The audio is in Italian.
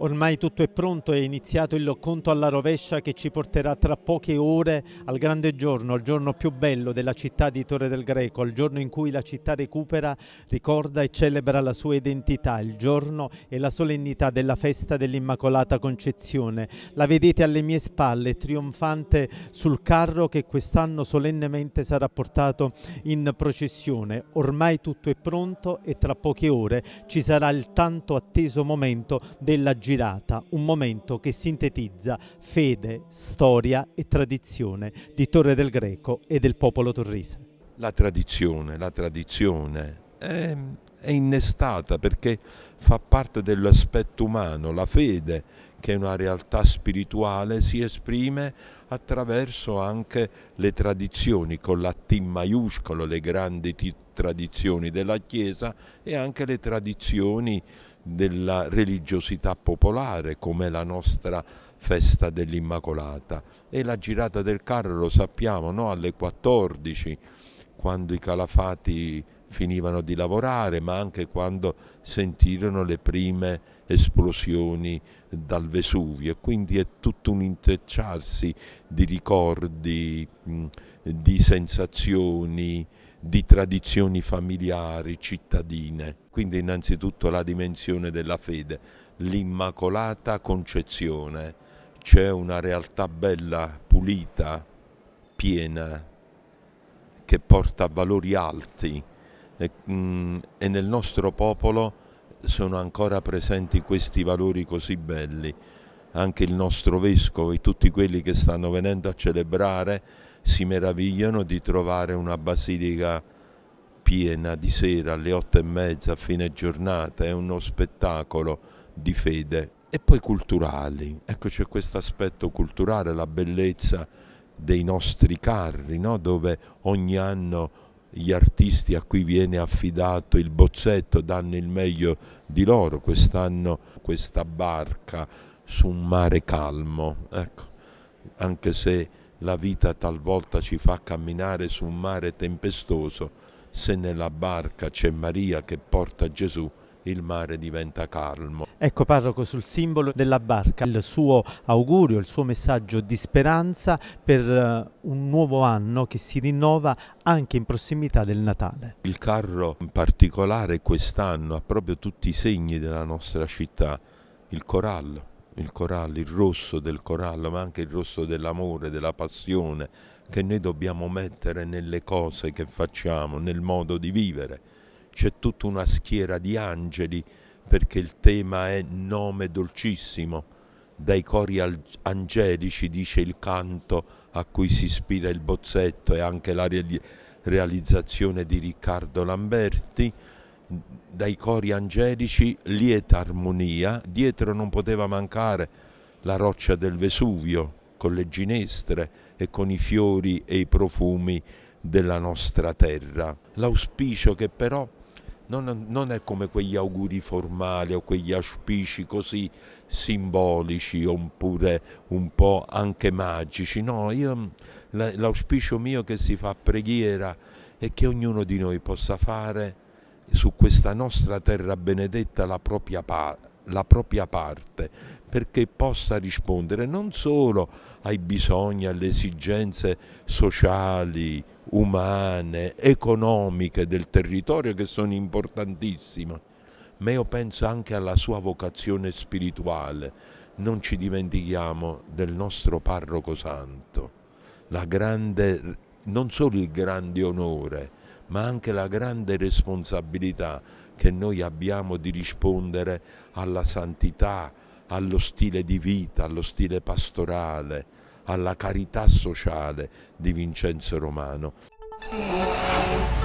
Ormai tutto è pronto, è iniziato il conto alla rovescia che ci porterà tra poche ore al grande giorno, al giorno più bello della città di Torre del Greco, al giorno in cui la città recupera, ricorda e celebra la sua identità, il giorno e la solennità della festa dell'Immacolata Concezione. La vedete alle mie spalle, trionfante sul carro che quest'anno solennemente sarà portato in processione. Ormai tutto è pronto e tra poche ore ci sarà il tanto atteso momento della giornata girata, un momento che sintetizza fede, storia e tradizione di Torre del Greco e del popolo torrese. La tradizione, la tradizione. Eh, è innestata perché fa parte dell'aspetto umano, la fede che è una realtà spirituale si esprime attraverso anche le tradizioni con la T maiuscolo, le grandi tradizioni della Chiesa e anche le tradizioni della religiosità popolare come la nostra festa dell'Immacolata e la girata del carro lo sappiamo no? alle 14 quando i calafati finivano di lavorare, ma anche quando sentirono le prime esplosioni dal Vesuvio. Quindi è tutto un intrecciarsi di ricordi, mm, di sensazioni, di tradizioni familiari, cittadine. Quindi innanzitutto la dimensione della fede, l'immacolata concezione. C'è una realtà bella, pulita, piena, che porta valori alti, e, mh, mm, e nel nostro popolo sono ancora presenti questi valori così belli. Anche il nostro vescovo e tutti quelli che stanno venendo a celebrare si meravigliano di trovare una basilica piena di sera alle otto e mezza a fine giornata, è uno spettacolo di fede. E poi culturali, ecco c'è questo aspetto culturale, la bellezza dei nostri carri, no? dove ogni anno gli artisti a cui viene affidato il bozzetto danno il meglio di loro, quest'anno questa barca su un mare calmo, ecco, anche se la vita talvolta ci fa camminare su un mare tempestoso, se nella barca c'è Maria che porta Gesù, il mare diventa calmo. Ecco parroco sul simbolo della barca, il suo augurio, il suo messaggio di speranza per eh, un nuovo anno che si rinnova anche in prossimità del Natale. Il carro in particolare quest'anno ha proprio tutti i segni della nostra città, il corallo, il corallo, il rosso del corallo, ma anche il rosso dell'amore, della passione che noi dobbiamo mettere nelle cose che facciamo, nel modo di vivere c'è tutta una schiera di angeli perché il tema è nome dolcissimo. Dai cori angelici dice il canto a cui si ispira il bozzetto e anche la realizzazione di Riccardo Lamberti. Dai cori angelici lieta armonia, dietro non poteva mancare la roccia del Vesuvio con le ginestre e con i fiori e i profumi della nostra terra. L'auspicio che però non, non, è come quegli auguri formali o quegli auspici così simbolici oppure un po' anche magici. No, io, l'auspicio mio che si fa preghiera è che ognuno di noi possa fare su questa nostra terra benedetta la propria parte la propria parte perché possa rispondere non solo ai bisogni, alle esigenze sociali, umane, economiche del territorio che sono importantissime, ma io penso anche alla sua vocazione spirituale. Non ci dimentichiamo del nostro parroco santo, grande, non solo il grande onore, ma anche la grande responsabilità che noi abbiamo di rispondere alla santità, allo stile di vita, allo stile pastorale, alla carità sociale di Vincenzo Romano.